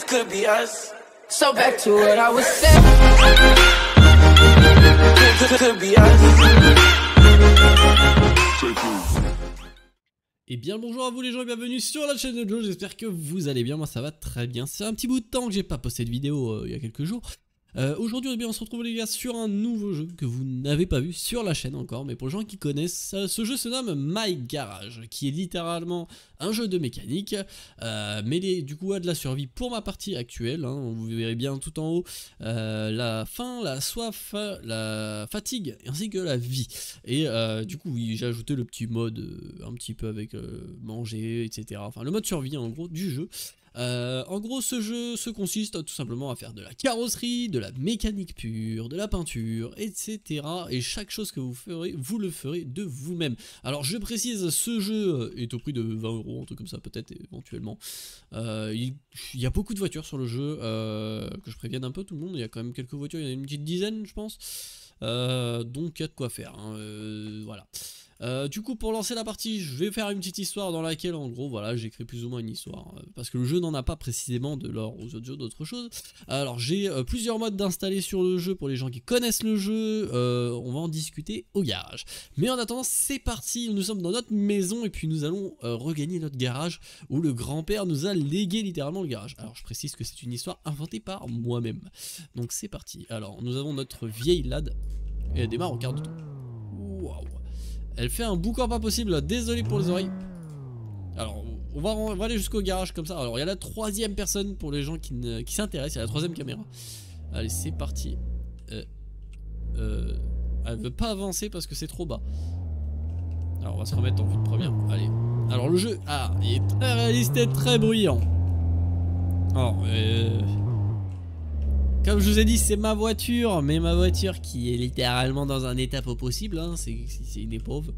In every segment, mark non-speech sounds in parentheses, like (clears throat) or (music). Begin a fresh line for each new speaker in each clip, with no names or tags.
Et eh bien bonjour à vous les gens et bienvenue sur la chaîne de Joe, j'espère que vous allez bien, moi ça va très bien. C'est un petit bout de temps que j'ai pas posté de vidéo euh, il y a quelques jours, euh, aujourd'hui, eh on se retrouve les gars sur un nouveau jeu que vous n'avez pas vu sur la chaîne encore, mais pour les gens qui connaissent, euh, ce jeu se nomme My Garage, qui est littéralement un jeu de mécanique, euh, mêlé du coup à de la survie pour ma partie actuelle, hein. vous verrez bien tout en haut, la faim, la soif, la fatigue, ainsi que la vie. Et du coup, j'ai ajouté le petit mode un petit peu avec manger, etc. Enfin, le mode survie en gros du jeu. Euh, en gros, ce jeu se consiste tout simplement à faire de la carrosserie, de la mécanique pure, de la peinture, etc. Et chaque chose que vous ferez, vous le ferez de vous-même. Alors, je précise, ce jeu est au prix de 20 euros, un truc comme ça, peut-être éventuellement. Euh, il, y a beaucoup de voitures sur le jeu, euh, que je prévienne un peu tout le monde. Il y a quand même quelques voitures, il y en a une petite dizaine, je pense. donc, il y a de quoi faire. Hein, voilà. Euh, du coup, pour lancer la partie, je vais faire une petite histoire dans laquelle, en gros, voilà, j'écris plus ou moins une histoire. Euh, parce que le jeu n'en a pas précisément de l'or aux autres d'autres choses. Alors, j'ai euh, plusieurs modes d'installer sur le jeu pour les gens qui connaissent le jeu. on va en discuter au garage. Mais en attendant, c'est parti. Nous sommes dans notre maison et puis nous allons regagner notre garage où le grand-père nous a légué littéralement le garage. Alors, je précise que c'est une histoire inventée par moi-même. Donc, c'est parti. Alors, nous avons notre vieille lad et elle démarre en quart de elle fait un en pas possible. Désolé pour les oreilles. Alors, on va, aller jusqu'au garage comme ça. Alors, il y a la troisième personne pour les gens qui, s'intéressent. Il y a la troisième caméra. Allez, c'est parti. Elle euh, euh, ne elle veut pas avancer parce que c'est trop bas. Alors, on va se remettre en vue de première. Allez. Alors, le jeu, ah, il est très réaliste et très bruyant. Alors, euh... Comme je vous ai dit, c'est ma voiture, mais ma voiture qui est littéralement dans un état pas possible, hein, c'est une épauve,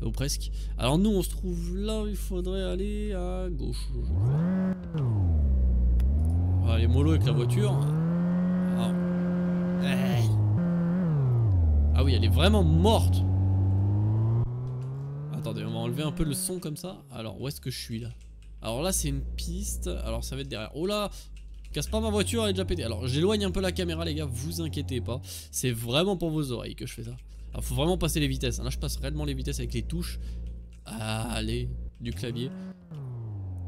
ou presque. Alors nous, on se trouve là, il faudrait aller à gauche. Allez, ah, mollo avec la voiture. Ah. ah oui, elle est vraiment morte Attendez, on va enlever un peu le son comme ça. Alors, où est-ce que je suis là alors là c'est une piste, alors ça va être derrière. Oh là, Casse pas ma voiture, elle est déjà pétée. Alors j'éloigne un peu la caméra les gars, vous inquiétez pas. C'est vraiment pour vos oreilles que je fais ça. Alors faut vraiment passer les vitesses. Hein. Là je passe réellement les vitesses avec les touches. Allez, du clavier.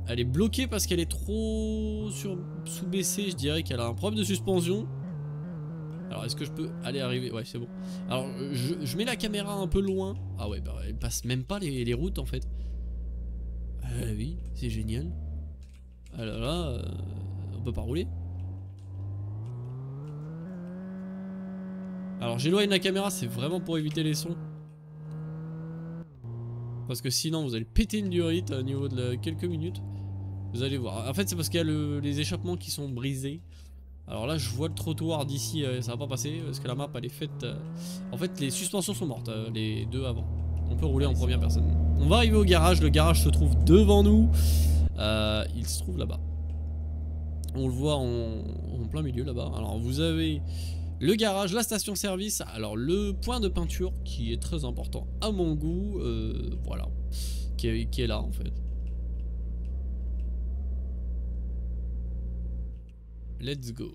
Elle est bloquée parce qu'elle est trop sur... sous-baissée, je dirais qu'elle a un problème de suspension. Alors est-ce que je peux aller arriver Ouais c'est bon. Alors je, mets la caméra un peu loin. Ah ouais bah elle passe même pas les, routes en fait. Ah oui, c'est génial. Alors ah là... Euh, on peut pas rouler. Alors j'éloigne la caméra, c'est vraiment pour éviter les sons. Parce que sinon vous allez péter une durite au niveau de quelques minutes. Vous allez voir. En fait c'est parce qu'il y a les échappements qui sont brisés. Alors là je vois le trottoir d'ici, euh, ça va pas passer parce que la map elle est faite... Euh, en fait les suspensions sont mortes, euh, les deux avant. On peut rouler en première personne. On va arriver au garage, le garage se trouve devant nous. il se trouve là-bas. On le voit en, plein milieu là-bas. Alors vous avez le garage, la station-service, alors le point de peinture qui est très important à mon goût, euh, voilà, qui est là en fait. Let's go.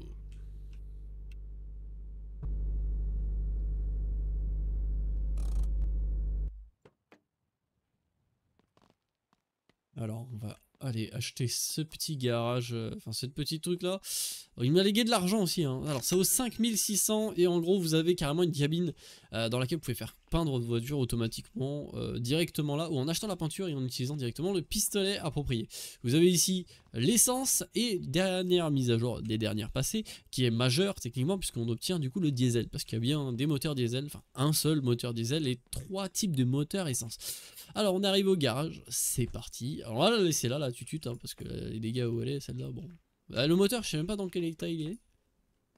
Alors, on va allez, acheter ce petit garage, euh, enfin ce petit truc là. Il m'a légué de l'argent aussi, hein. alors ça vaut 5600 et en gros vous avez carrément une cabine euh, dans laquelle vous pouvez faire peindre votre voiture automatiquement euh, directement là ou en achetant la peinture et en utilisant directement le pistolet approprié. Vous avez ici l'essence et dernière mise à jour des dernières passées qui est majeure techniquement puisqu'on obtient du coup le diesel parce qu'il y a bien des moteurs diesel, enfin un seul moteur diesel et trois types de moteurs essence. Alors on arrive au garage, c'est parti. Alors on va là la tutute hein, parce que les dégâts où elle est celle-là bon. Bah, le moteur je sais même pas dans quel état il est.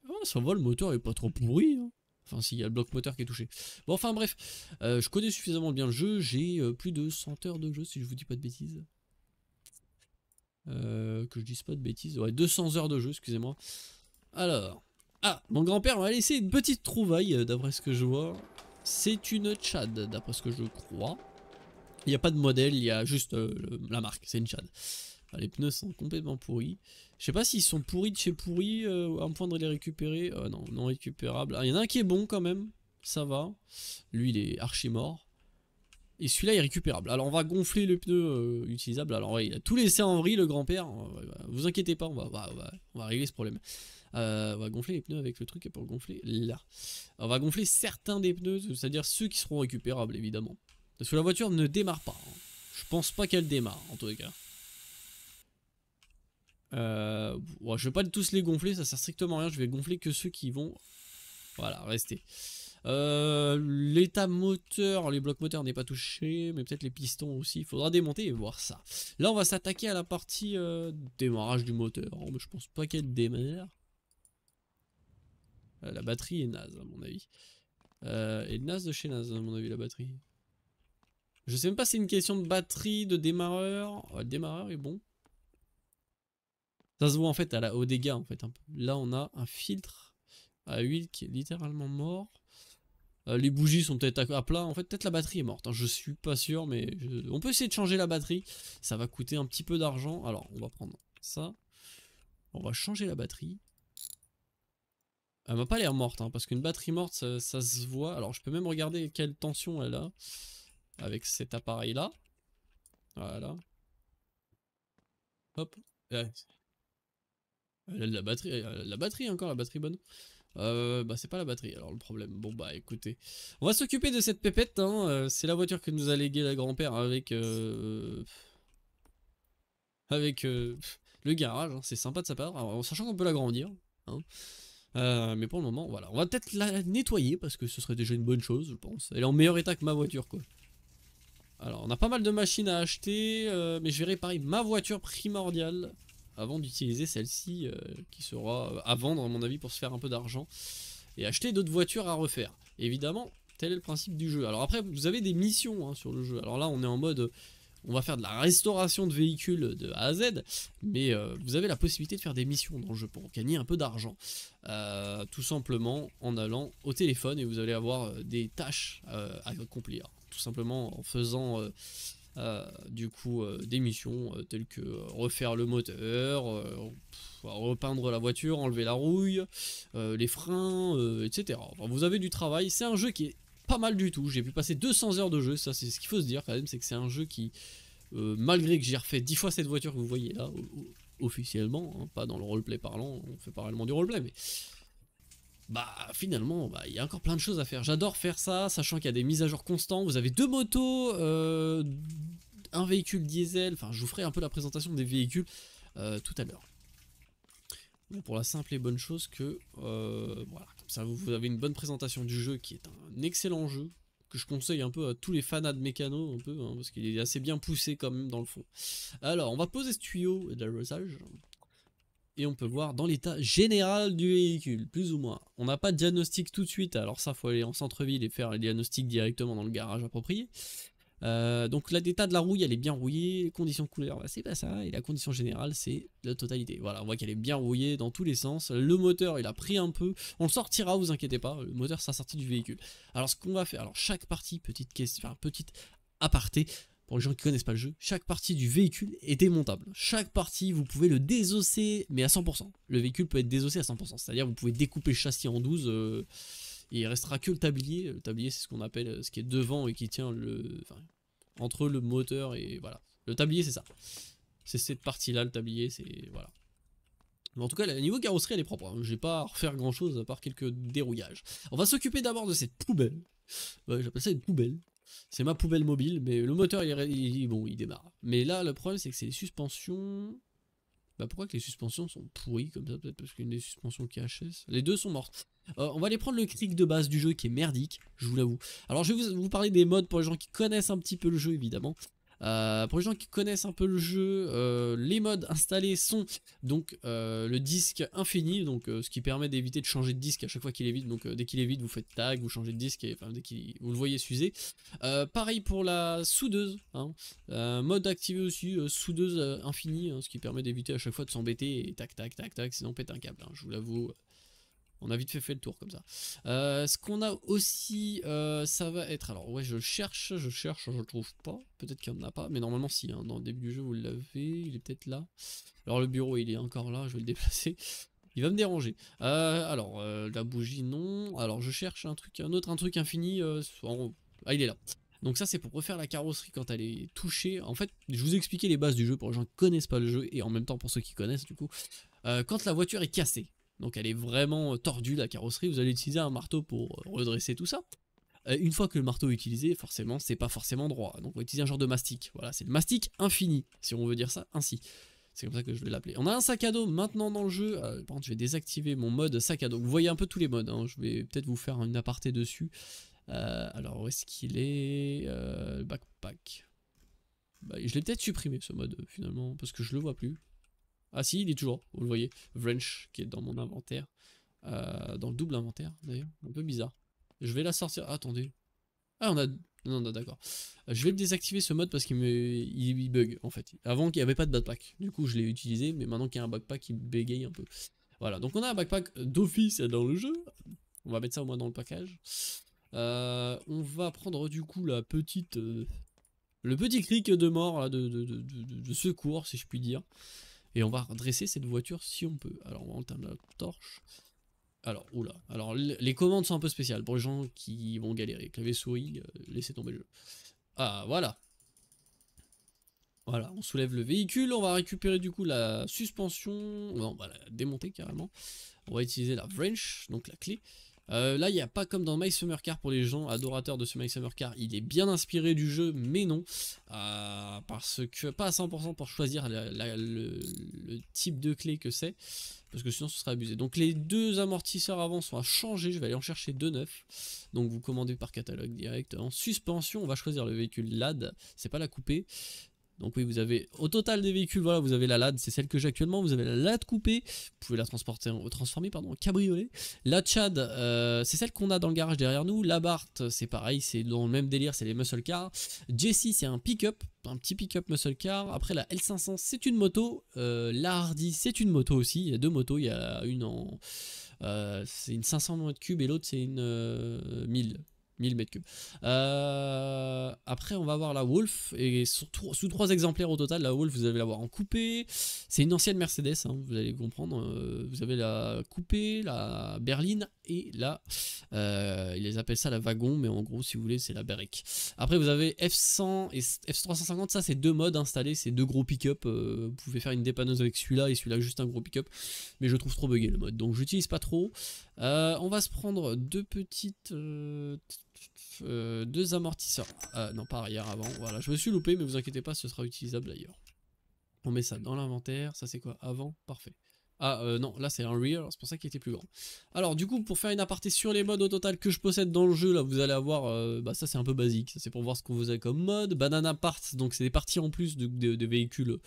Ah, ça va le moteur est pas trop pourri. Hein. Enfin, s'il y a le bloc moteur qui est touché. Bon, enfin bref, euh, je connais suffisamment bien le jeu. J'ai euh, plus de 100 heures de jeu, si je vous dis pas de bêtises. Euh, que je dise pas de bêtises. Ouais, 200 heures de jeu, excusez-moi. Alors. Ah, mon grand-père m'a laissé une petite trouvaille, d'après ce que je vois. C'est une Chad, d'après ce que je crois. Il n'y a pas de modèle, il y a juste la marque, c'est une Chad. les pneus sont complètement pourris. Je sais pas s'ils sont pourris de chez pourris, euh, à un point de les récupérer. Euh, non, non récupérable. Ah, il y en a un qui est bon quand même, ça va. Lui, il est archi mort. Et celui-là est récupérable. Alors on va gonfler le pneu euh, utilisable. Alors il a tout laissé en vrille, le grand-père. Bah, vous inquiétez pas, on va, bah, bah, on va, régler ce problème. on va gonfler les pneus avec le truc pour gonfler là. On va gonfler certains des pneus, c'est-à-dire ceux qui seront récupérables évidemment. Parce que la voiture ne démarre pas. Hein. Je pense pas qu'elle démarre en tous les cas. Euh, je vais pas tous les gonfler, ça sert strictement à rien. Je vais gonfler que ceux qui vont, voilà, rester. Euh, l'état moteur, les blocs moteurs n'est pas touché, mais peut-être les pistons aussi. Il faudra démonter et voir ça. Là, on va s'attaquer à la partie euh, démarrage du moteur. Hein, je pense pas qu'elle démarre. Euh, la batterie est naze, à mon avis. et naze de chez naze, à mon avis, la batterie. Je sais même pas si c'est une question de batterie, de démarreur. le démarreur est bon. Ça se voit en fait au dégât en fait. Là on a un filtre à huile qui est littéralement mort. Euh, les bougies sont peut-être à, plat. En fait peut-être la batterie est morte. Hein. Je suis pas sûr mais on peut essayer de changer la batterie. Ça va coûter un petit peu d'argent. Alors on va prendre ça. On va changer la batterie. Elle m'a pas l'air morte, hein, parce qu'une batterie morte, ça, ça, se voit. Alors, je peux même regarder quelle tension elle a avec cet appareil-là. Voilà. Hop. La batterie, la batterie encore, la batterie bonne. Euh, bah c'est pas la batterie alors le problème. Bon bah écoutez, on va s'occuper de cette pépette. Hein. Euh, c'est la voiture que nous a léguée la grand-père avec euh, avec le garage. Hein. C'est sympa de sa part, en sachant qu'on peut l'agrandir. Hein. mais pour le moment, voilà. On va peut-être la nettoyer parce que ce serait déjà une bonne chose, je pense. Elle est en meilleur état que ma voiture, quoi. Alors, on a pas mal de machines à acheter, mais je vais réparer ma voiture primordiale avant d'utiliser celle-ci euh, qui sera euh, à vendre à mon avis pour se faire un peu d'argent et acheter d'autres voitures à refaire. Évidemment, tel est le principe du jeu. Alors après, vous avez des missions hein, sur le jeu. Alors là, on est en mode, on va faire de la restauration de véhicules de A à Z, mais euh, vous avez la possibilité de faire des missions dans le jeu pour gagner un peu d'argent. tout simplement en allant au téléphone et vous allez avoir des tâches à accomplir. Tout simplement en faisant euh, du coup euh, des missions euh, telles que refaire le moteur, repeindre la voiture, enlever la rouille, les freins, etc. vous avez du travail, c'est un jeu qui est pas mal du tout, j'ai pu passer 200 heures de jeu, ça c'est ce qu'il faut se dire quand même, c'est que c'est un jeu qui, malgré que j'ai refait 10 fois cette voiture que vous voyez là, officiellement, hein, pas dans le roleplay parlant, on fait parallèlement du roleplay, mais bah finalement, bah, il y a encore plein de choses à faire. J'adore faire ça, sachant qu'il y a des mises à jour constantes. Vous avez deux motos, euh, un véhicule diesel. Enfin, je vous ferai un peu la présentation des véhicules euh, tout à l'heure. Pour la simple et bonne chose que, euh, voilà, comme ça vous, avez une bonne présentation du jeu qui est un excellent jeu que je conseille un peu à tous les fanats de mécano un peu, hein, parce qu'il est assez bien poussé quand même dans le fond. Alors, on va poser ce tuyau d'arrosage et on peut voir dans l'état général du véhicule, plus ou moins. On n'a pas de diagnostic tout de suite, alors ça faut aller en centre-ville et faire le diagnostic directement dans le garage approprié. Euh, donc l'état de la rouille, elle est bien rouillée, Condition conditions couleur, bah, c'est pas ça, et la condition générale, c'est la totalité. Voilà, on voit qu'elle est bien rouillée dans tous les sens, le moteur, il a pris un peu, on le sortira, vous inquiétez pas, le moteur sera sorti du véhicule. Alors ce qu'on va faire, alors chaque partie, petite question, enfin, petite aparté, pour les gens qui connaissent pas le jeu, chaque partie du véhicule est démontable. Chaque partie, vous pouvez le désosser, mais à 100%. Le véhicule peut être désossé à 100%. C'est-à-dire, vous pouvez découper le châssis en 12 euh, et il restera que le tablier. Le tablier, c'est ce qu'on appelle euh, ce qui est devant et qui tient le. entre le moteur et. Voilà. Le tablier, c'est ça. C'est cette partie-là, le tablier, c'est. Voilà. Mais en tout cas, le niveau carrosserie, elle est propre. Hein. J'ai pas à refaire grand chose à part quelques dérouillages. On va s'occuper d'abord de cette poubelle. j'appelle ça une poubelle. C'est ma poubelle mobile, mais le moteur, il, bon, il démarre. Mais là, le problème, c'est que c'est les suspensions. Bah pourquoi que les suspensions sont pourries comme ça Peut-être parce qu'une des suspensions qui HS. Les deux sont mortes. Euh, on va aller prendre le clic de base du jeu qui est merdique, je vous l'avoue. Alors je vais vous, vous, parler des modes pour les gens qui connaissent un petit peu le jeu évidemment. Euh, pour les gens qui connaissent un peu le jeu, euh, les modes installés sont donc euh, le disque infini, donc ce qui permet d'éviter de changer de disque à chaque fois qu'il est vide. Donc dès qu'il est vide, vous faites tag, vous changez de disque et vous le voyez s'user. pareil pour la soudeuse, hein. mode activé aussi soudeuse infini, hein, ce qui permet d'éviter à chaque fois de s'embêter et tac tac tac tac, sinon pète un câble. Hein, je vous l'avoue, on a vite fait fait le tour comme ça. Euh, ce qu'on a aussi, euh, ça va être... Alors ouais, je cherche, je cherche, je le trouve pas. Peut-être qu'il n'y en a pas, mais normalement si. Hein. dans le début du jeu, vous l'avez, il est peut-être là. Alors le bureau, il est encore là, je vais le (laughs) déplacer. Il va me déranger. Euh, alors, la bougie, non. Alors je cherche un truc, un autre, un truc infini. Ah, il est là. Donc ça c'est pour refaire la carrosserie quand elle est touchée. En fait, je vous ai expliqué les bases du jeu pour les gens qui connaissent pas le jeu et en même temps pour ceux qui connaissent du coup. quand la voiture est cassée, donc elle est vraiment euh, tordue la carrosserie, vous allez utiliser un marteau pour euh, redresser tout ça. Euh, une fois que le marteau est utilisé, forcément, c'est pas forcément droit. Donc on va utiliser un genre de mastic. Voilà, c'est le mastic infini, si on veut dire ça ainsi. C'est comme ça que je vais l'appeler. On a un sac à dos maintenant dans le jeu. par contre, je vais désactiver mon mode sac à dos. Vous voyez un peu tous les modes. Hein. Je vais peut-être vous faire une aparté dessus. alors, où est-ce qu'il est, Backpack. Bah, je l'ai peut-être supprimé ce mode finalement parce que je le vois plus. Ah si, il est toujours, vous le voyez. Wrench, qui est dans mon inventaire. Euh, dans le double inventaire, d'ailleurs. Un peu bizarre. Je vais la sortir. Ah, attendez. Ah, on a... Non, non, d'accord. Je vais désactiver ce mode parce qu'il me... il, bug, en fait. Avant, il n'y avait pas de backpack. Du coup, je l'ai utilisé, mais maintenant qu'il y a un backpack, qui bégaye un peu. Voilà, donc on a un backpack d'office dans le jeu. On va mettre ça au moins dans le package. Euh, on va prendre du coup la petite... Euh, le petit cric de mort, là, de, secours, si je puis dire. Et on va redresser cette voiture si on peut. Alors, on entamer la torche. Alors, oula. Alors, les commandes sont un peu spéciales pour les gens qui vont galérer. Clavier souris, laisser euh, laissez tomber le jeu. Ah, voilà. Voilà, on soulève le véhicule. On va récupérer du coup la suspension. on va bah, la démonter carrément. On va utiliser la wrench, donc la clé. Euh, là, il n'y a pas comme dans My Summer Car pour les gens adorateurs de ce My Summer Car. Il est bien inspiré du jeu, mais non. Euh, parce que, pas à 100% pour choisir le, type de clé que c'est. Parce que sinon, ce serait abusé. Donc, les deux amortisseurs avant sont à changer. Je vais aller en chercher deux neufs. Donc, vous commandez par catalogue direct. En suspension, on va choisir le véhicule LAD. C'est pas la coupée. Donc oui, vous avez au total des véhicules, voilà, vous avez la LAD, c'est celle que j'ai actuellement, vous avez la LAD coupée, vous pouvez la transporter, transformer pardon, en cabriolet. La Chad, euh, c'est celle qu'on a dans le garage derrière nous. La Bart, c'est pareil, c'est dans le même délire, c'est les muscle cars. Jessie, c'est un pick-up, un petit pick-up muscle car. Après la L500, c'est une moto. Euh, la Hardy, c'est une moto aussi. Il y a deux motos, il y a une en... Euh, c'est une 500 m3 et l'autre c'est une 1000. 1000 mètres cubes. Euh, après, on va avoir la Wolf, et sur, sous trois exemplaires au total, la Wolf, vous allez l'avoir en coupé. C'est une ancienne Mercedes, hein, vous allez comprendre. Euh, vous avez la coupé, la berline et la. Euh, ils appellent ça la wagon, mais en gros, si vous voulez, c'est la Beric. Après, vous avez F100 et F350, ça, c'est deux modes installés, c'est deux gros pick-up. Euh, vous pouvez faire une dépanneuse avec celui-là et celui-là, juste un gros pick-up. Mais je trouve trop bugué le mode, donc j'utilise pas trop. on va se prendre deux petites euh, deux amortisseurs. Ah, non, pas arrière, avant. Voilà, je me suis loupé, mais vous inquiétez pas, ce sera utilisable d'ailleurs. On met ça dans l'inventaire. Ça, c'est quoi Avant Parfait. Ah euh, non, là c'est un real, c'est pour ça qu'il était plus grand. Alors du coup, pour faire une aparté sur les modes au total que je possède dans le jeu, là vous allez avoir, euh, bah ça c'est un peu basique, ça c'est pour voir ce qu'on vous a comme mode. Banana parts, donc c'est des parties en plus de, véhicules euh,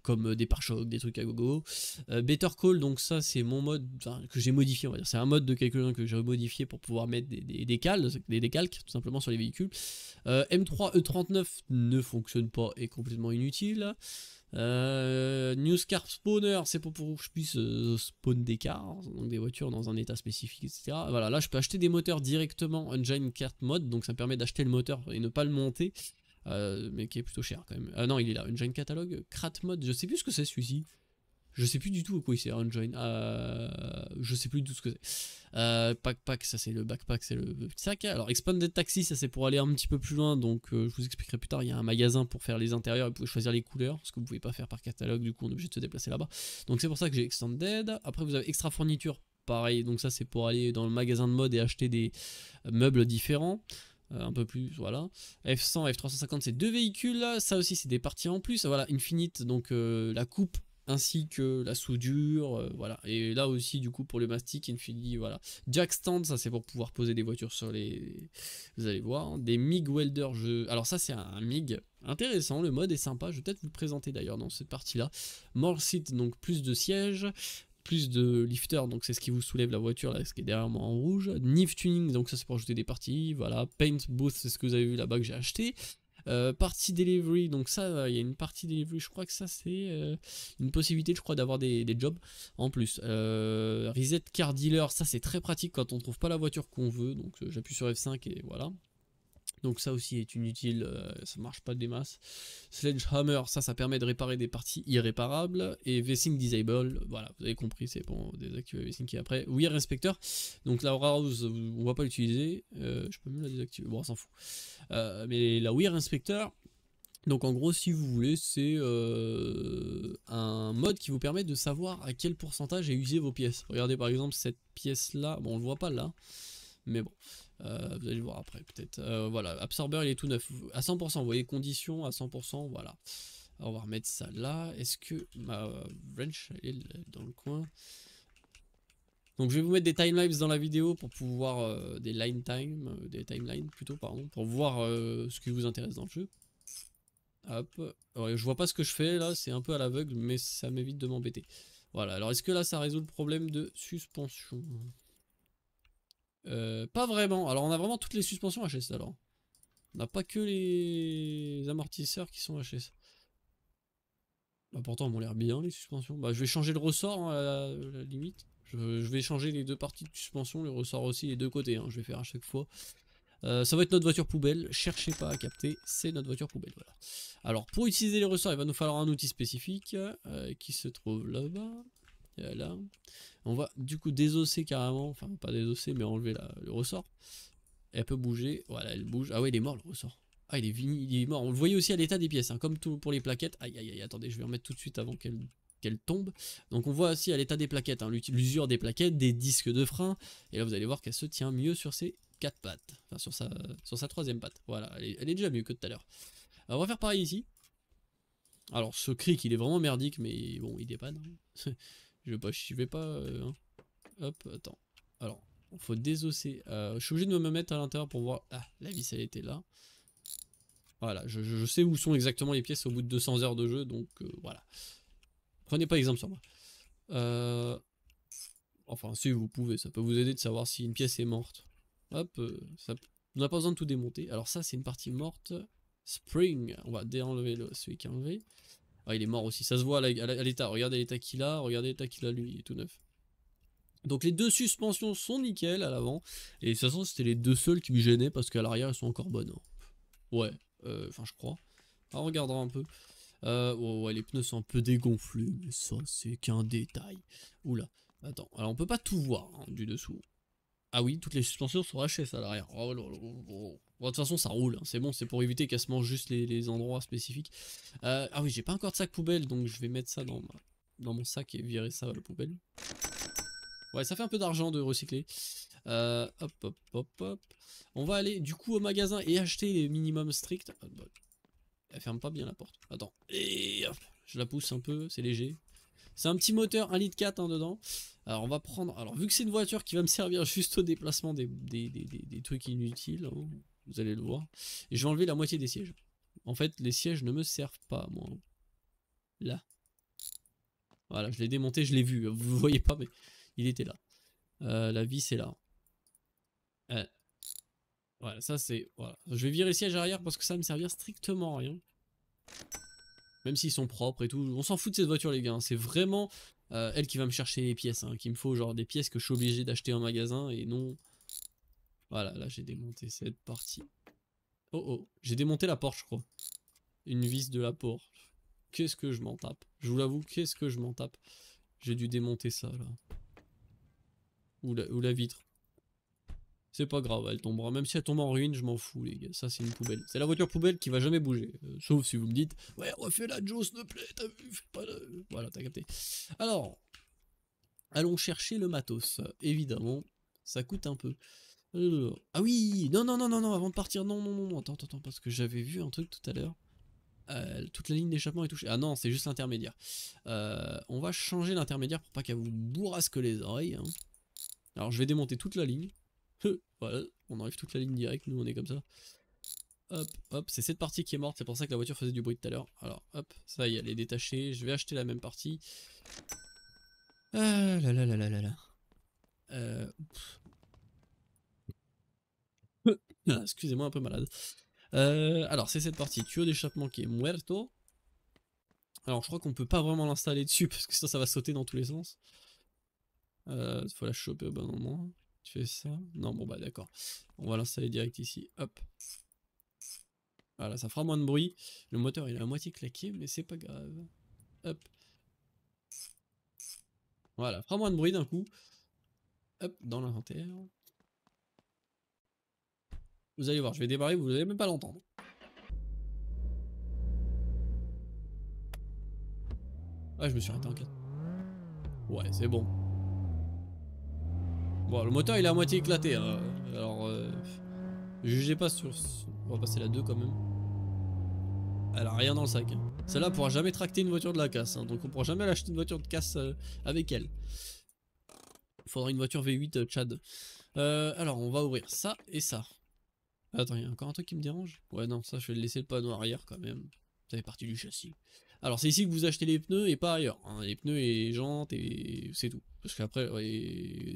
comme des pare-chocs, des trucs à gogo. Better Call, donc ça c'est mon mode que j'ai modifié, on va dire. C'est un mode de quelqu'un que j'ai modifié pour pouvoir mettre des, des, des, décalques tout simplement sur les véhicules. M3 E39 ne fonctionne pas, et complètement inutile. Euh, Car Spawner, c'est pour, que je puisse euh, spawn des cars, hein, donc des voitures dans un état spécifique, etc. Voilà, là je peux acheter des moteurs directement Engine Kart Mode, donc ça me permet d'acheter le moteur et ne pas le monter, euh, mais qui est plutôt cher quand même. Ah non, il est là, Engine Catalogue, Crat Mode, je sais plus ce que c'est celui-ci. Je sais plus du tout à quoi il sert, Unjoin. Euh, je sais plus du tout ce que c'est. Euh, pack ça c'est le backpack, c'est le sac. Alors Expanded Taxi, ça c'est pour aller un petit peu plus loin. Donc euh, je vous expliquerai plus tard. Il y a un magasin pour faire les intérieurs et vous pouvez choisir les couleurs. Ce que vous pouvez pas faire par catalogue, du coup on est obligé de se déplacer là-bas. Donc c'est pour ça que j'ai Extended. Après vous avez Extra Fourniture, pareil. Donc ça c'est pour aller dans le magasin de mode et acheter des meubles différents. Euh, un peu plus, voilà. F100, F350, c'est deux véhicules. Ça aussi, c'est des parties en plus. Voilà, Infinite, donc la coupe ainsi que la soudure, euh, voilà. Et là aussi, du coup, pour le mastic, infini, voilà. Jack stand, ça c'est pour pouvoir poser des voitures sur les... Vous allez voir. Hein. Des MIG welder, je... Alors ça c'est un MIG intéressant, le mode est sympa, je vais peut-être vous le présenter d'ailleurs dans cette partie-là. More seat, donc plus de sièges plus de lifter, donc c'est ce qui vous soulève la voiture, là, ce qui est derrière moi en rouge. Nif tuning, donc ça c'est pour ajouter des parties, voilà. Paint booth, c'est ce que vous avez vu là-bas que j'ai acheté. Euh, partie delivery, donc ça, euh, il y a une partie delivery, je crois que ça c'est euh, une possibilité, je crois, d'avoir des, jobs en plus. reset car dealer, ça c'est très pratique quand on trouve pas la voiture qu'on veut, donc j'appuie sur F5 et voilà. Donc ça aussi est inutile, euh, ça marche pas des masses. Sledgehammer, ça, ça permet de réparer des parties irréparables. Et Vessing Disable, voilà, vous avez compris, c'est pour désactiver qui et après. Wear Inspector, donc la Rouse, on va pas l'utiliser. Euh, je peux même la désactiver, bon, on s'en fout. Euh, mais la Wear Inspector, donc en gros, si vous voulez, c'est un mode qui vous permet de savoir à quel pourcentage est usé vos pièces. Regardez par exemple cette pièce-là, bon on le voit pas là, mais bon. Euh, vous allez voir après peut-être. Euh, voilà, Absorber il est tout neuf. À 100%, vous voyez, conditions à 100%, voilà. Alors, on va remettre ça là. Est-ce que ma euh, wrench est dans le coin donc je vais vous mettre des timelines dans la vidéo pour pouvoir, des line time, des timelines plutôt, pardon, pour voir ce qui vous intéresse dans le jeu. Hop, je vois pas ce que je fais là, c'est un peu à l'aveugle, mais ça m'évite de m'embêter. Voilà, alors est-ce que là ça résout le problème de suspension euh, pas vraiment. Alors on a vraiment toutes les suspensions HS alors. On n'a pas que les... amortisseurs qui sont HS. Bah pourtant, m'ont l'air bien les suspensions. Bah je vais changer le ressort hein, à, la, limite. Je, vais changer les deux parties de suspension, le ressort aussi, les deux côtés. Hein, je vais faire à chaque fois. Euh, ça va être notre voiture poubelle, cherchez pas à capter, c'est notre voiture poubelle, Alors pour utiliser les ressorts, il va nous falloir un outil spécifique euh, qui se trouve là-bas. Euh, là. On va du coup désosser carrément, enfin pas désosser mais enlever le ressort. elle peut bouger, voilà elle bouge. Ah ouais il est mort le ressort. Ah il est, vini, il est mort, on le voyait aussi à l'état des pièces, hein, comme tout pour les plaquettes. Aïe aïe aïe, attendez je vais remettre tout de suite avant qu'elle qu'elle tombe. Donc on voit aussi à l'état des plaquettes, hein, l'usure des plaquettes, des disques de frein. Et là vous allez voir qu'elle se tient mieux sur ses quatre pattes, enfin sur sa, sur sa troisième patte. Voilà, elle est, déjà mieux que tout à l'heure. On va faire pareil ici. Alors ce cri il est vraiment merdique mais bon il dépanne. Hein. (laughs) Je vais pas, vais pas. Euh, hein. Hop, attends. Alors, faut désosser. Euh, je suis obligé de me mettre à l'intérieur pour voir. Ah, la vis, elle était là. Voilà, je, sais où sont exactement les pièces au bout de 200 heures de jeu, donc euh, voilà. Prenez pas exemple sur moi. Enfin, si vous pouvez, ça peut vous aider de savoir si une pièce est morte. Hop, on n'a pas besoin de tout démonter. Alors ça, c'est une partie morte. Spring, on va déenlever le... celui qui est enlevé. Ah, il est mort aussi, ça se voit à l'état. Regardez l'état qu'il a, regardez l'état qu'il a lui, il est tout neuf. Donc les deux suspensions sont nickel à l'avant. Et de toute façon, c'était les deux seules qui me gênaient parce qu'à l'arrière, elles sont encore bonnes. Hein. Ouais, euh, enfin je crois. on ah, regardera un peu. Euh, oh, ouais, les pneus sont un peu dégonflés, mais ça, c'est qu'un détail. Oula, attends. Alors, on peut pas tout voir hein, du dessous. Ah oui, toutes les suspensions sont hachées, à l'arrière. Oh, oh, oh, oh de toute façon, ça roule, hein, c'est bon, c'est pour éviter qu'elle se mange juste les, endroits spécifiques. Euh, ah oui, j'ai pas encore de sac poubelle, donc je vais mettre ça dans, mon sac et virer ça à la poubelle. Ouais, ça fait un peu d'argent de recycler. Euh, hop, hop, hop, hop. On va aller du coup au magasin et acheter les minimums stricts. Ah, bah, elle ferme pas bien la porte. Attends. Et hop, je la pousse un peu, c'est léger. C'est un petit moteur 1 litre 4 hein, dedans. Alors on va prendre... Alors vu que c'est une voiture qui va me servir juste au déplacement des, trucs inutiles, hein, vous allez le voir. Et je vais enlever la moitié des sièges. En fait, les sièges ne me servent pas, moi. Là. Voilà, je l'ai démonté, je l'ai vu. Vous ne voyez pas, mais il était là. Euh, la vis est là. Euh. Voilà, ça c'est... Voilà. Je vais virer sièges arrière parce que ça ne me servir strictement à rien. Même s'ils sont propres et tout. On s'en fout de cette voiture, les gars. Hein. C'est vraiment euh, elle qui va me chercher les pièces. Hein, me faut genre des pièces que je suis obligé d'acheter en magasin et non... Voilà, là j'ai démonté cette partie. Oh oh, j'ai démonté la porte je crois. Une vis de la porte. Qu'est-ce que je m'en tape Je vous l'avoue, qu'est-ce que je m'en tape J'ai dû démonter ça, là. ou la vitre. C'est pas grave, elle tombera. Même si elle tombe en ruine, je m'en fous, les gars. Ça, c'est une poubelle. C'est la voiture poubelle qui va jamais bouger. Euh, sauf si vous me dites, ouais, refais-la, Joe, s'il te plaît, t'as vu, fais pas de... Voilà, t'as capté. Alors, allons chercher le matos. Évidemment, ça coûte un peu. ah oui Non, non, non, non, non, avant de partir, non, non, non, non, attends, attends, parce que j'avais vu un truc tout à l'heure. Euh, toute la ligne d'échappement est touchée. Ah non, c'est juste l'intermédiaire. Euh, on va changer l'intermédiaire pour pas qu'elle vous bourrasque les oreilles. Hein. Alors, je vais démonter toute la ligne voilà, bah, on arrive toute la ligne directe, nous on est comme ça. Hop, hop, c'est cette partie qui est morte, c'est pour ça que la voiture faisait du bruit tout à l'heure. Alors, hop, ça y est, elle est détachée, je vais acheter la même partie. Ah là là là là là là. Euh, ah, Excusez-moi, un peu malade. Euh, alors, c'est cette partie, tuyau d'échappement qui est muerto. Alors, je crois qu'on peut pas vraiment l'installer dessus, parce que ça, ça va sauter dans tous les sens. Euh, faut la choper au bon moment fait ça Non, bon bah d'accord. On va l'installer direct ici, hop. Voilà, ça fera moins de bruit. Le moteur il est à moitié claqué, mais c'est pas grave. Hop. Voilà, fera moins de bruit d'un coup. Hop, dans l'inventaire. Vous allez voir, je vais démarrer, vous n'allez même pas l'entendre. Ah, je me suis arrêté en 4. Ouais, c'est bon. Bon, le moteur il est à moitié éclaté. Hein. Alors, euh, jugez pas sur. On va passer la 2 quand même. Elle a rien dans le sac. Hein. Celle-là pourra jamais tracter une voiture de la casse. Hein. donc on pourra jamais l'acheter une voiture de casse euh, avec elle. Il faudra une voiture V8 euh, Chad. alors on va ouvrir ça et ça. Attends, il y a encore un truc qui me dérange Ouais, non, ça je vais laisser le panneau arrière quand même. Ça fait partie du châssis. Alors c'est ici que vous achetez les pneus et pas ailleurs. Hein. les pneus et jantes et c'est tout. Parce qu'après,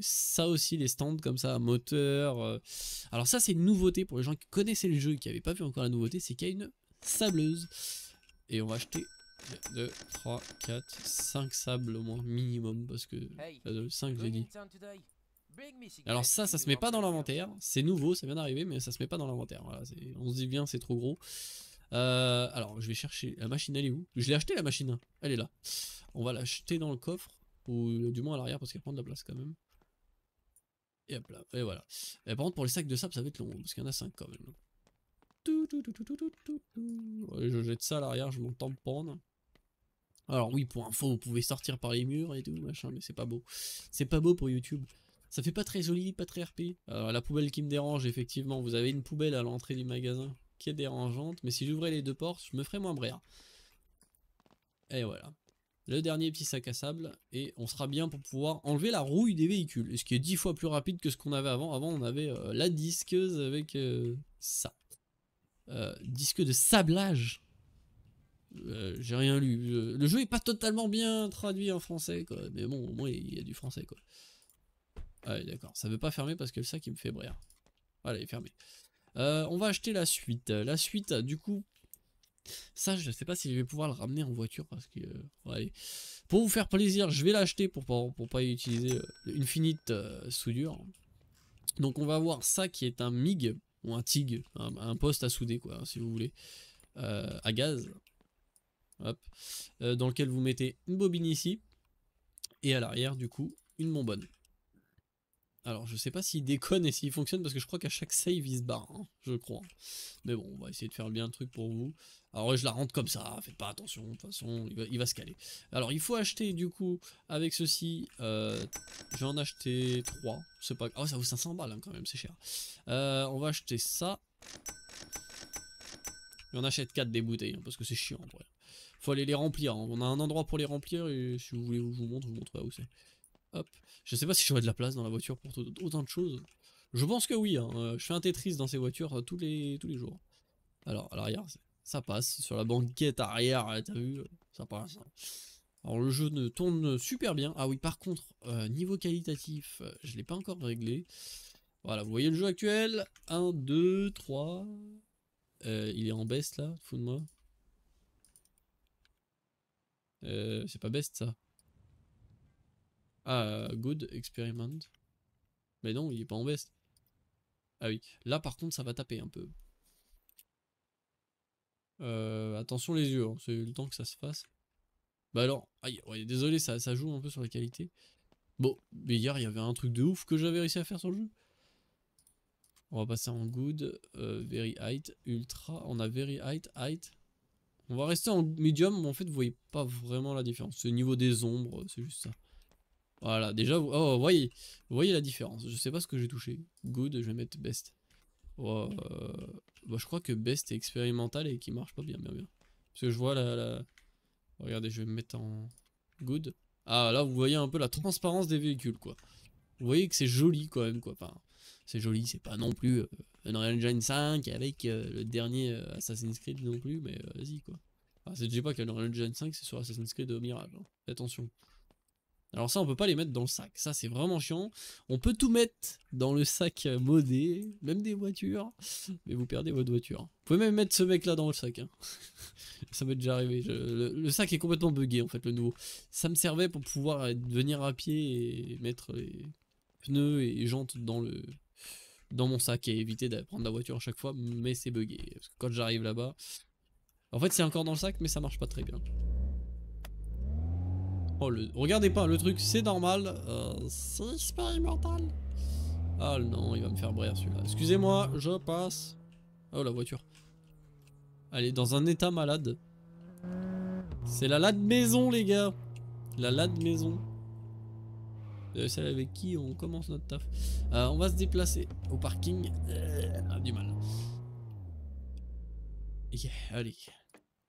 ça aussi, les stands comme ça, moteur. Euh. Alors ça, c'est une nouveauté pour les gens qui connaissaient le jeu et qui n'avaient pas vu encore la nouveauté, c'est qu'il y a une sableuse. Et on va acheter 2, 3, 4, 5 sables au moins minimum parce que 5 j'ai dit. Alors ça, ça se met pas dans l'inventaire. C'est nouveau, ça vient d'arriver, mais ça se met pas dans l'inventaire. on se dit bien, c'est trop gros. Euh, alors, je vais chercher. La machine, elle est où Je l'ai acheté la machine. Elle est là. On va l'acheter dans le coffre. Ou euh, du moins à l'arrière parce qu'elle prend de la place quand même. Et hop là. Et voilà. Et par contre, pour les sacs de sable, ça va être long. Parce qu'il y en a 5 quand même. je jette ça à l'arrière, je m'entends prendre Alors oui, pour info, vous pouvez sortir par les murs et tout, machin, mais c'est pas beau. C'est pas beau pour YouTube. Ça fait pas très joli, pas très RP. Euh, la poubelle qui me dérange, effectivement, vous avez une poubelle à l'entrée du magasin qui est dérangeante, mais si j'ouvrais les deux portes, je me ferais moins brère. Et voilà. Le dernier petit sac à sable, et on sera bien pour pouvoir enlever la rouille des véhicules, ce qui est dix fois plus rapide que ce qu'on avait avant. Avant, on avait euh, la disqueuse avec euh, ça. Euh, disque de sablage. J'ai rien lu. Le jeu est pas totalement bien traduit en français, quoi. Mais bon, au moins, il y a du français, quoi. Allez, ah d'accord. Ça veut pas fermer parce que le sac, me fait brère. Voilà, il est fermé. Euh, on va acheter la suite. La suite, du coup, ça, je ne sais pas si je vais pouvoir le ramener en voiture parce que... Euh, pour vous faire plaisir, je vais l'acheter pour pas, pour pas utiliser euh, une finite soudure. Donc on va avoir ça qui est un MIG, ou un TIG, un, poste à souder quoi, si vous voulez, à gaz. dans lequel vous mettez une bobine ici, et à l'arrière du coup, une bonbonne. Alors, je sais pas s'il déconne et s'il fonctionne, parce que je crois qu'à chaque save, il se barre, hein, je crois. Mais bon, on va essayer de faire bien le truc pour vous. Alors, je la rentre comme ça, faites pas attention, de toute façon, il va, se caler. Alors, il faut acheter, du coup, avec ceci, euh, je vais en acheter 3. C'est pas... Oh, ça vaut 500 balles, hein, quand même, c'est cher. Euh, on va acheter ça. Et on achète 4 des bouteilles, hein, parce que c'est chiant, en Faut aller les remplir, on a un endroit pour les remplir, et si vous voulez, je vous montre, je vous montrerai où c'est. Hop, je sais pas si j'aurais de la place dans la voiture pour autant de choses. Je pense que oui, hein. euh, je fais un Tetris dans ces voitures euh, tous les, tous les jours. Alors, à l'arrière, ça passe. Sur la banquette arrière, euh, t'as vu, ça passe. Hein. Alors, le jeu ne tourne super bien. Ah oui, par contre, niveau qualitatif, je l'ai pas encore réglé. Voilà, vous voyez le jeu actuel. 1, 2, 3. il est en baisse, là, fou de moi. c'est pas best ça. Ah, good experiment. Mais non, il est pas en best. Ah oui. Là, par contre, ça va taper un peu. Euh, attention les yeux, hein, c'est le temps que ça se fasse. Bah alors, aïe, désolé, ça, ça, joue un peu sur la qualité. Bon, mais hier, il y avait un truc de ouf que j'avais réussi à faire sur le jeu. On va passer en good, euh, very height, ultra. On a very height, height. On va rester en medium, mais en fait, vous voyez pas vraiment la différence. C'est au niveau des ombres, c'est juste ça. Voilà, déjà, vous, oh, voyez, voyez la différence. Je sais pas ce que j'ai touché. Good, je vais mettre best. Oh, euh, bah, je crois que best est expérimental et qui marche pas bien, bien, bien. Parce que je vois la, la... Regardez, je vais me mettre en good. Ah, là, vous voyez un peu la transparence des véhicules, quoi. Vous voyez que c'est joli, quand même, quoi. c'est joli, c'est pas non plus euh, Unreal Engine 5 avec euh, le dernier Assassin's Creed non plus, mais vas-y, quoi. Enfin, c'est déjà pas qu'Unreal Engine 5, c'est sur Assassin's Creed Mirage. Hein. Attention. Alors ça, on peut pas les mettre dans le sac. Ça, c'est vraiment chiant. On peut tout mettre dans le sac modé, même des voitures. Mais vous perdez votre voiture. Vous pouvez même mettre ce mec-là dans le sac. Hein. (laughs) ça m'est déjà arrivé. le, sac est complètement buggé, en fait, le nouveau. Ça me servait pour pouvoir venir à pied et mettre les pneus et jantes dans le dans mon sac et éviter de prendre la voiture à chaque fois. Mais c'est buggé. Parce que quand j'arrive là-bas... En fait, c'est encore dans le sac, mais ça marche pas très bien. Oh, le... Regardez pas, le truc, c'est normal. Euh, c'est expérimental. Ah non, il va me faire briller celui-là. Excusez-moi, je passe. Oh, la voiture. Elle est dans un état malade. C'est la lade maison, les gars. La lade maison. celle avec qui on commence notre taf. Euh, on va se déplacer au parking. Euh, ah, du mal. Ok allez.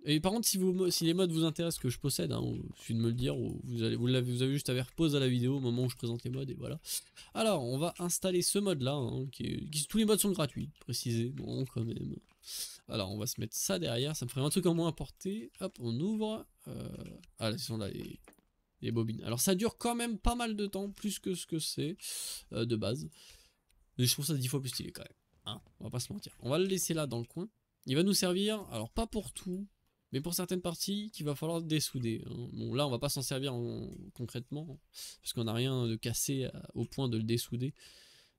Et par contre, si, vous, si les modes vous intéressent, que je possède, hein, de me le dire, vous, allez, vous, avez, vous avez juste à faire pause à la vidéo au moment où je présente les modes, et voilà. Alors, on va installer ce mode-là, hein, qui, tous les modes sont gratuits, précisément bon, quand même. Alors, on va se mettre ça derrière, ça me ferait un truc en moins à porter. Hop, on ouvre. Euh, ah, là, ce sont là les, bobines. Alors, ça dure quand même pas mal de temps, plus que ce que c'est euh, de base. Mais je trouve ça 10 fois plus stylé quand même. Hein, on va pas se mentir. On va le laisser là dans le coin. Il va nous servir, alors pas pour tout, mais pour certaines parties, qu'il va falloir dessouder. Hein. Bon, là, on va pas s'en servir concrètement, parce qu'on n'a rien de cassé euh, au point de le dessouder.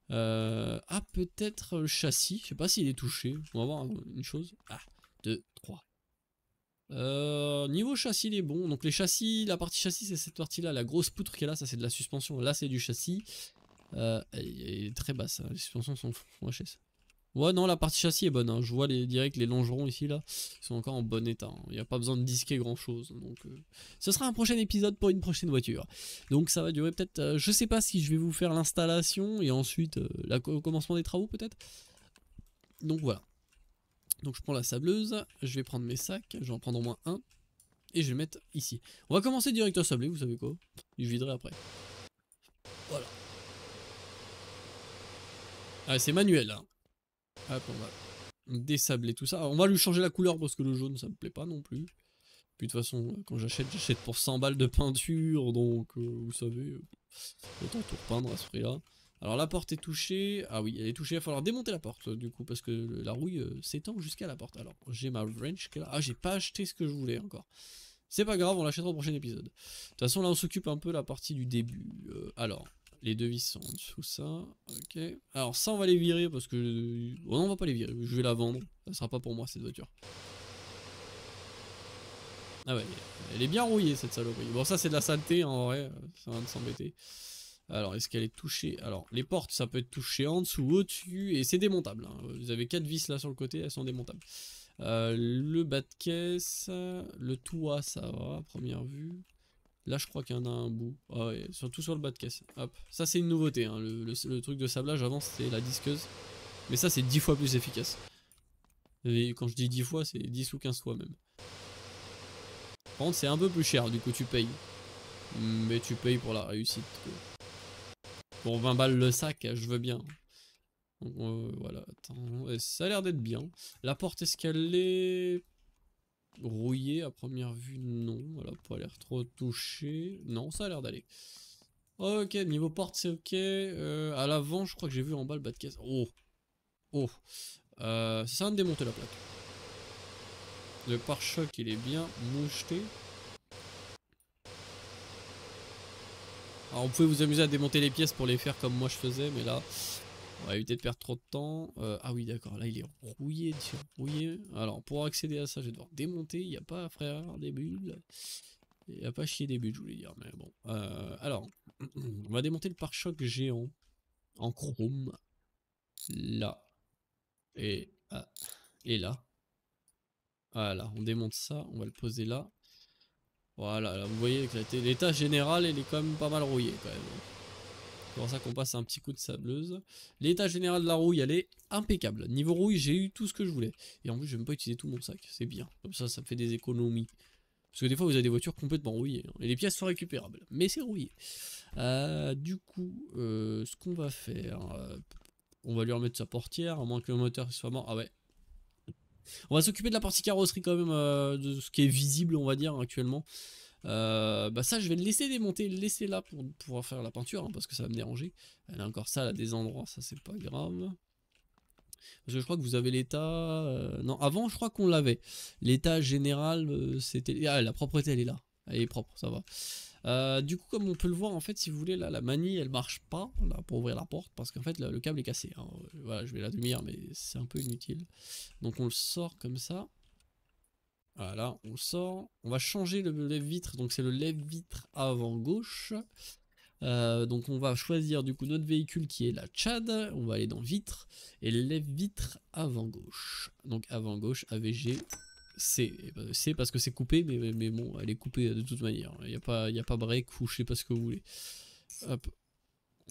Euh, ah, peut-être le châssis. Je sais pas s'il est touché. On va voir une chose. Ah, 2, 3. Euh, niveau châssis, il est bon. Donc les châssis, la partie châssis, c'est cette partie-là. La grosse poutre qui est là, ça c'est de la suspension. Là, c'est du châssis. est très basse. Hein. Les suspensions sont font Ouais, non, la partie châssis est bonne. Hein. Je vois les, direct les longerons ici, là. Ils sont encore en bon état. Hein. Il n'y a pas besoin de disquer grand-chose. Hein, donc, euh. ce sera un prochain épisode pour une prochaine voiture. Donc, ça va durer peut-être... Euh, je sais pas si je vais vous faire l'installation et ensuite euh, le commencement des travaux, peut-être. Donc, voilà. Donc, je prends la sableuse. Je vais prendre mes sacs. Je vais en prendre au moins un. Et je vais le mettre ici. On va commencer direct à sabler, vous savez quoi. Je viderai après. Voilà. Ah, c'est manuel, Hop, ah, on va désabler tout ça. on va lui changer la couleur parce que le jaune, ça me plaît pas non plus. Puis de toute façon, euh, quand j'achète, j'achète pour 100 balles de peinture, donc euh, vous savez, euh, autant tout repeindre à ce prix-là. Alors la porte est touchée, ah oui, elle est touchée, il va falloir démonter la porte du coup, parce que la rouille s'étend jusqu'à la porte. Alors, j'ai ma wrench qui là, ah j'ai pas acheté ce que je voulais encore. C'est pas grave, on l'achètera au prochain épisode. De toute façon, là on s'occupe un peu de la partie du début. alors, les vis sont en dessous, ça. Ok. Alors ça, on va les virer parce que... Euh, oh non, on va pas les virer. Je vais la vendre. Ça sera pas pour moi, cette voiture. Ah ouais, elle est bien rouillée, cette saloperie. Bon, ça, c'est de la saleté, en vrai. Ça va s'embêter. Alors, est-ce qu'elle est touchée Alors, les portes, ça peut être touché en dessous, au-dessus, et c'est démontable. Hein. Vous avez quatre vis là sur le côté, elles sont démontables. Euh, le bas de caisse, le toit, ça va, première vue. Là, je crois qu'il y en a un bout. Ah surtout sur le bas de caisse. Hop. Ça, c'est une nouveauté. Hein. Le, truc de sablage, avant, c'était la disqueuse. Mais ça, c'est 10 fois plus efficace. Et quand je dis 10 fois, c'est 10 ou 15 fois même. Par contre, c'est un peu plus cher. Du coup, tu payes. Mais tu payes pour la réussite. Bon, 20 balles le sac, je veux bien. Donc, euh, voilà. Ça a l'air d'être bien. La porte escalée rouillé à première vue, non. Voilà, pas l'air trop touché. Non, ça a l'air d'aller. Ok, niveau porte, c'est ok. Euh, à l'avant, je crois que j'ai vu en bas le bas de caisse. Oh Oh euh, c'est Ça de démonter la plaque. Le pare-choc, il est bien moucheté. Alors, on pouvait vous amuser à démonter les pièces pour les faire comme moi je faisais, mais là... On va éviter de perdre trop de temps. Euh, ah oui, d'accord, là il est rouillé, rouillé. Alors, pour accéder à ça, je vais devoir démonter. Il n'y a pas frère des bulles. Il n'y a pas chier des bulles, je voulais dire, mais bon. Euh, alors, (clears throat) on va démonter le pare-choc géant en chrome. Là. Et, ah, et là. Voilà, on démonte ça, on va le poser là. Voilà, vous voyez que l'état général, il est quand même pas mal rouillé quand même pour ça qu'on passe un petit coup de sableuse. L'état général de la rouille, elle est impeccable. Niveau rouille, j'ai eu tout ce que je voulais. Et en plus, je vais même pas utiliser tout mon sac. C'est bien. Comme ça, ça me fait des économies. Parce que des fois, vous avez des voitures complètement rouillées. Hein. et les pièces sont récupérables. Mais c'est rouillé. Euh, du coup, euh, ce qu'on va faire... Euh, on va lui remettre sa portière, à moins que le moteur soit mort. Ah ouais. On va s'occuper de la partie carrosserie quand même, de ce qui est visible, on va dire, actuellement. Euh, bah ça, je vais le laisser démonter, le laisser là pour pouvoir faire la peinture, hein, parce que ça va me déranger. Elle a encore ça à des endroits, ça c'est pas grave. Parce que je crois que vous avez l'état... Euh, non, avant je crois qu'on l'avait. L'état général, euh, c'était... Ah, la propreté, elle est là. Elle est propre, ça va. du coup, comme on peut le voir, en fait, si vous voulez, là, la manie, elle marche pas là, pour ouvrir la porte parce qu'en fait, le câble est cassé. Hein. Voilà, je vais la heure mais c'est un peu inutile. Donc, on le sort comme ça. Voilà, on sort. On va changer le lève-vitre, donc c'est le lève-vitre avant gauche. Euh, donc on va choisir du coup notre véhicule qui est la Tchad, on va aller dans vitre et lève-vitre avant gauche. Donc avant gauche, AVG, C. Eh ben, C parce que c'est coupé, mais, mais, bon, elle est coupée de toute manière. Il n'y a, pas, y a pas break ou je sais pas ce que vous voulez. Hop,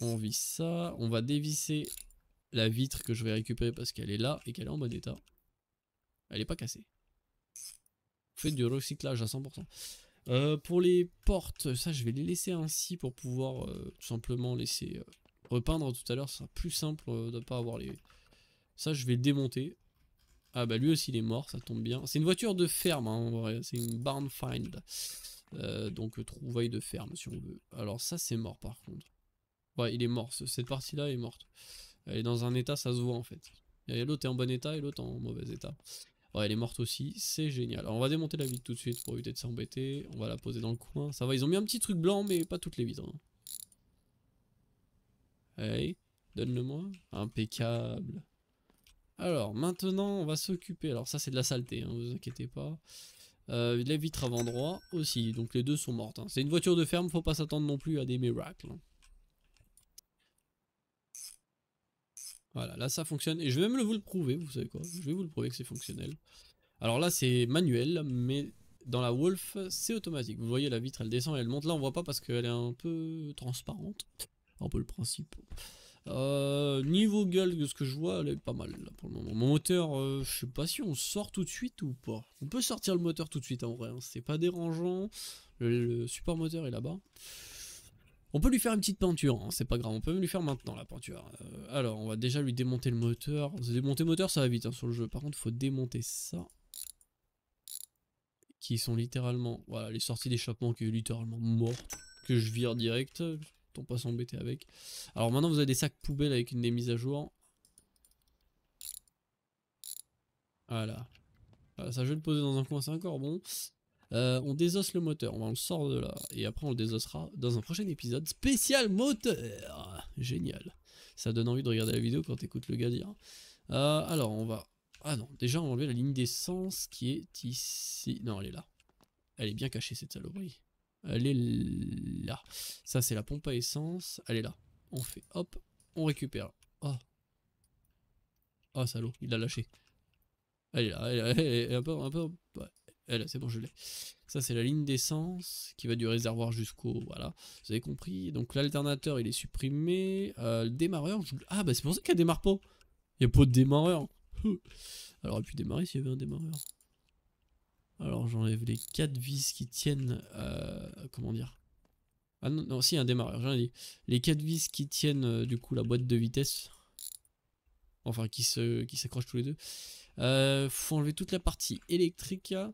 on vise ça, on va dévisser la vitre que je vais récupérer parce qu'elle est là et qu'elle est en bon état. Elle n'est pas cassée. Faites du recyclage à 100%. Euh, pour les portes, ça je vais les laisser ainsi pour pouvoir euh, tout simplement laisser euh, repeindre tout à l'heure. Ce sera plus simple de ne pas avoir les... Ça je vais démonter. Ah bah lui aussi il est mort, ça tombe bien. C'est une voiture de ferme hein, en vrai, c'est une barn find. donc trouvaille de ferme si on veut. Alors ça c'est mort par contre. Ouais il est mort, cette partie là est morte. Elle est dans un état, ça se voit en fait. L'autre est en bon état et l'autre en mauvais état elle est morte aussi, c'est génial. Alors, on va démonter la vitre tout de suite pour éviter de s'embêter. On va la poser dans le coin. Ça va, ils ont mis un petit truc blanc, mais pas toutes les vitres. Hein. Hey, donne-le-moi. Impeccable. Alors, maintenant, on va s'occuper. Alors, ça, c'est de la saleté, hein, vous inquiétez pas. Euh, la vitre avant droit aussi. Donc, les deux sont mortes. Hein. C'est une voiture de ferme, faut pas s'attendre non plus à des miracles. Hein. Voilà, là ça fonctionne. Et je vais même vous le prouver, vous savez quoi Je vais vous le prouver que c'est fonctionnel. Alors là c'est manuel, mais dans la Wolf c'est automatique. Vous voyez la vitre, elle descend et elle monte. Là on voit pas parce qu'elle est un peu transparente. Un peu le principe. Euh, niveau gueule de ce que je vois, elle est pas mal là pour le moment. Mon moteur, euh, je sais pas si on sort tout de suite ou pas. On peut sortir le moteur tout de suite en vrai, hein. c'est pas dérangeant. Le, le support moteur est là-bas. On peut lui faire une petite peinture, hein, c'est pas grave, on peut lui faire maintenant la peinture. Euh, alors, on va déjà lui démonter le moteur. Démonter le moteur, ça va vite hein, sur le jeu. Par contre, faut démonter ça. Qui sont littéralement... Voilà, les sorties d'échappement qui est littéralement mort, Que je vire direct, T'en pas s'embêter avec. Alors maintenant, vous avez des sacs poubelles avec une des mises à jour. Voilà. ça, je vais le poser dans un coin, c'est encore bon. Euh, on désosse le moteur, on, le sort de là, et après on le désossera dans un prochain épisode spécial moteur Génial Ça donne envie de regarder la vidéo quand t'écoutes le gars dire. Euh, alors on va... Ah non, déjà on va enlever la ligne d'essence qui est ici. Non, elle est là. Elle est bien cachée cette saloperie. Elle est là. Ça c'est la pompe à essence, elle est là. On fait hop, on récupère. Oh Oh salaud, il l'a lâché. Elle est là, elle est, elle un peu... Un peu ouais. Elle, eh, c'est bon, je l'ai. Ça, c'est la ligne d'essence qui va du réservoir jusqu'au... Voilà, vous avez compris. Donc l'alternateur, il est supprimé. Euh, le démarreur... Ah, bah c'est pour ça ne démarre pas. Il n'y a pas de démarreur. Alors, aurait pu démarrer s'il y avait un démarreur. Alors, j'enlève les 4 vis qui tiennent... Euh, comment dire Ah non, non, si, un démarreur, j'en ai dit. Les 4 vis qui tiennent, euh, du coup, la boîte de vitesse. Enfin, qui s'accrochent qui tous les deux. Euh, faut enlever toute la partie électrique. Hein.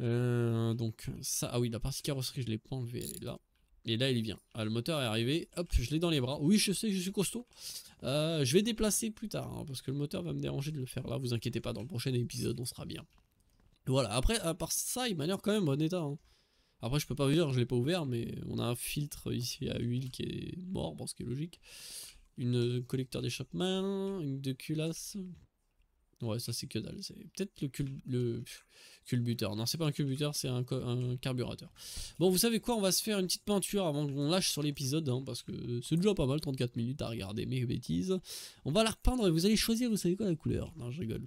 Euh, donc ça, ah oui, la partie carrosserie, je l'ai pas enlevée, elle est là. Et là, il est vient. Ah, le moteur est arrivé. Hop, je l'ai dans les bras. Oui, je sais, je suis costaud. Euh, je vais déplacer plus tard, hein, parce que le moteur va me déranger de le faire là. Vous inquiétez pas, dans le prochain épisode, on sera bien. Voilà, après, à part ça, il m'a l'air quand même bon état. Hein. Après, je peux pas vous dire, je l'ai pas ouvert, mais on a un filtre ici à huile qui est mort, bon, ce qui est logique. Une collecteur d'échappement, une de culasse, Ouais, ça c'est que dalle. C'est peut-être le, cul le culbuteur. Non, c'est pas un culbuteur, c'est un, carburateur. Bon, vous savez quoi On va se faire une petite peinture avant qu'on lâche sur l'épisode, hein, parce que c'est déjà pas mal, 34 minutes à regarder mes bêtises. On va la repeindre et vous allez choisir, vous savez quoi, la couleur. Non, je rigole.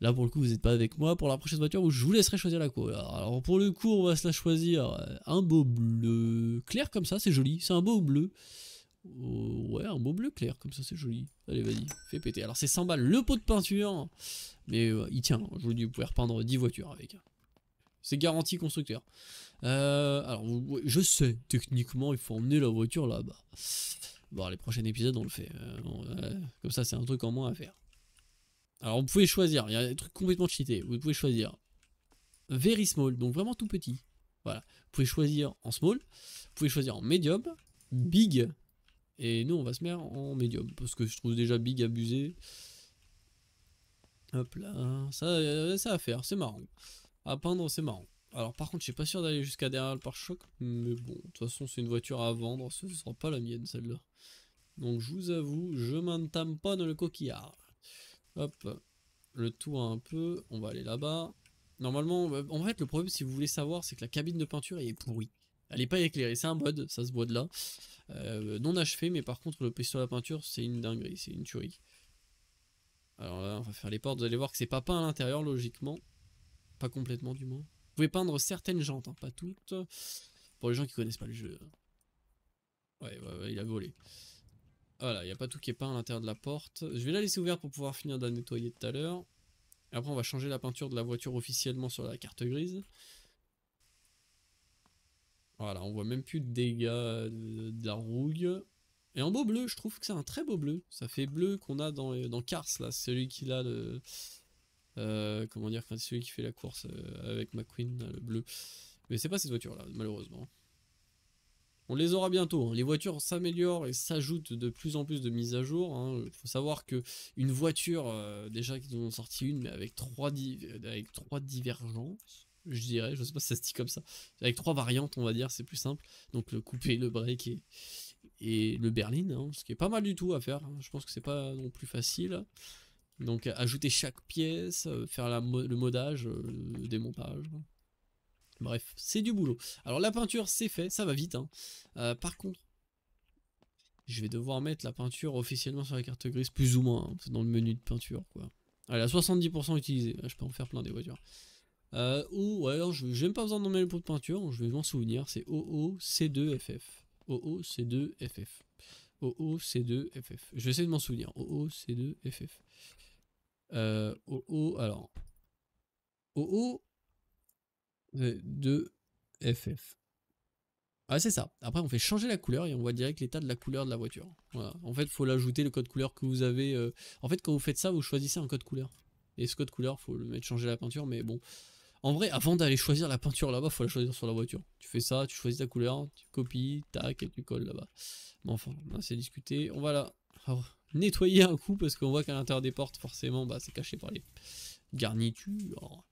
Là, pour le coup, vous n'êtes pas avec moi pour la prochaine voiture où je vous laisserai choisir la couleur. Alors, pour le coup, on va se la choisir euh, un beau bleu clair comme ça, c'est joli. C'est un beau bleu. Euh, ouais, un beau bleu clair, comme ça c'est joli. Allez, vas-y, fais péter. Alors c'est 100 balles le pot de peinture, mais euh, il tient. Je vous dis, vous pouvez repeindre 10 voitures avec. C'est garanti constructeur. Euh, alors, je sais, techniquement, il faut emmener la voiture là-bas. Bon, les prochains épisodes, on le fait. comme ça, c'est un truc en moins à faire. Alors, vous pouvez choisir. Il y a des trucs complètement cheatés. Vous pouvez choisir very small, donc vraiment tout petit. Voilà. Vous pouvez choisir en small. Vous pouvez choisir en medium, big, et nous, on va se mettre en médium, parce que je trouve déjà Big abusé. Hop là, ça, euh, ça à faire, c'est marrant. À peindre, c'est marrant. Alors par contre, je suis pas sûr d'aller jusqu'à derrière le pare-choc, mais bon, de toute façon, c'est une voiture à vendre, ce ne sera pas la mienne, celle-là. Donc je vous avoue, je m'entame pas dans le coquillard. Hop, le tour un peu, on va aller là-bas. Normalement, euh, en fait, le problème, si vous voulez savoir, c'est que la cabine de peinture, est pourrie. Elle n'est pas éclairée, c'est un mode, ça se voit de là. Euh, non achevé, mais par contre, le pistolet à peinture, c'est une dinguerie, c'est une tuerie. Alors là, on va faire les portes, vous allez voir que c'est pas peint à l'intérieur, logiquement. Pas complètement, du moins. Vous pouvez peindre certaines jantes, hein, pas toutes. Pour les gens qui connaissent pas le jeu. Hein. Ouais, il a volé. Voilà, il n'y a pas tout qui est peint à l'intérieur de la porte. Je vais la laisser ouverte pour pouvoir finir de la nettoyer tout à l'heure. Après, on va changer la peinture de la voiture officiellement sur la carte grise. Voilà, on voit même plus de dégâts euh, de, la rouille. Et en beau bleu, je trouve que c'est un très beau bleu. Ça fait bleu qu'on a dans, dans Cars, là. Celui qui a le... Euh, comment dire, celui qui fait la course euh, avec McQueen, le bleu. Mais c'est pas cette voiture-là, malheureusement. On les aura bientôt. Hein. Les voitures s'améliorent et s'ajoutent de plus en plus de mises à jour. Il hein. faut savoir que une voiture, déjà qu'ils ont sorti une, mais avec trois, avec trois divergences, je dirais. Je sais pas si ça se dit comme ça. Avec trois variantes, on va dire, c'est plus simple. Donc le coupé, le break et, le berline, hein, ce qui est pas mal du tout à faire. Hein. Je pense que c'est pas non plus facile. Donc ajouter chaque pièce, euh, faire le modage, euh, le démontage. Bref, c'est du boulot. Alors la peinture, c'est fait, ça va vite. Hein. Euh, par contre, je vais devoir mettre la peinture officiellement sur la carte grise, plus ou moins, dans le menu de peinture. quoi. Elle à 70% utilisée, je peux en faire plein des voitures. Euh, ou alors je n'ai même pas besoin de nommer le pot de peinture, je vais m'en souvenir, c'est OOC2FF. OOC2FF. OOC2FF. Je vais essayer de m'en souvenir. OOC2FF. Euh, OO, alors. OO2FF. Ah c'est ça. Après on fait changer la couleur et on voit direct l'état de la couleur de la voiture. En fait il faut l'ajouter le code couleur que vous avez. Euh. En fait quand vous faites ça vous choisissez un code couleur. Et ce code couleur faut le mettre changer la peinture mais bon en vrai, avant d'aller choisir la peinture là-bas, faut la choisir sur la voiture. Tu fais ça, tu choisis ta couleur, tu copies, tac, et tu colles là-bas. Mais enfin, on assez discuté. On va là nettoyer un coup parce qu'on voit qu'à l'intérieur des portes, forcément, bah, c'est caché par les garnitures.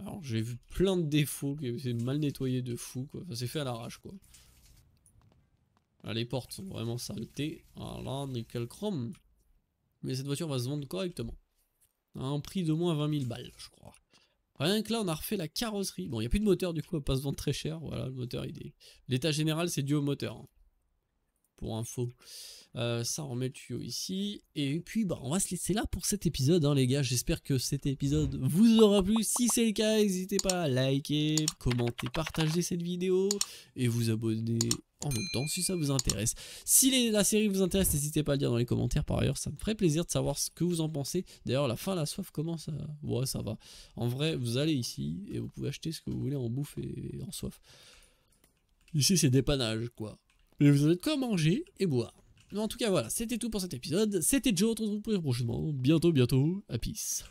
Alors, j'ai vu plein de défauts, c'est mal nettoyé de fou, quoi. Ça c'est fait à l'arrache, quoi. les portes sont vraiment saletées, Voilà, nickel chrome. Mais cette voiture va se vendre correctement. À un prix de moins 20 000 balles, je crois. Rien que là, on a refait la carrosserie. Bon, il n'y a plus de moteur, du coup, on va pas se vendre très cher. Voilà, le moteur, il est... L'état général, c'est dû au moteur. Hein. Pour info. Euh, ça, on remet le tuyau ici. Et puis, bah, on va se laisser là pour cet épisode, hein, les gars. J'espère que cet épisode vous aura plu. Si c'est le cas, n'hésitez pas à liker, commenter, partager cette vidéo et vous abonner en même temps si ça vous intéresse. Si la série vous intéresse, n'hésitez pas à le dire dans les commentaires par ailleurs, ça me ferait plaisir de savoir ce que vous en pensez. D'ailleurs, la fin, la soif commence à... Ouais, ça va. En vrai, vous allez ici et vous pouvez acheter ce que vous voulez en bouffe et en soif. Ici, c'est dépannage, quoi. Mais vous avez de quoi manger et boire. Mais en tout cas, voilà, c'était tout pour cet épisode. C'était Joe, on se retrouve prochainement. Bientôt, bientôt, à peace.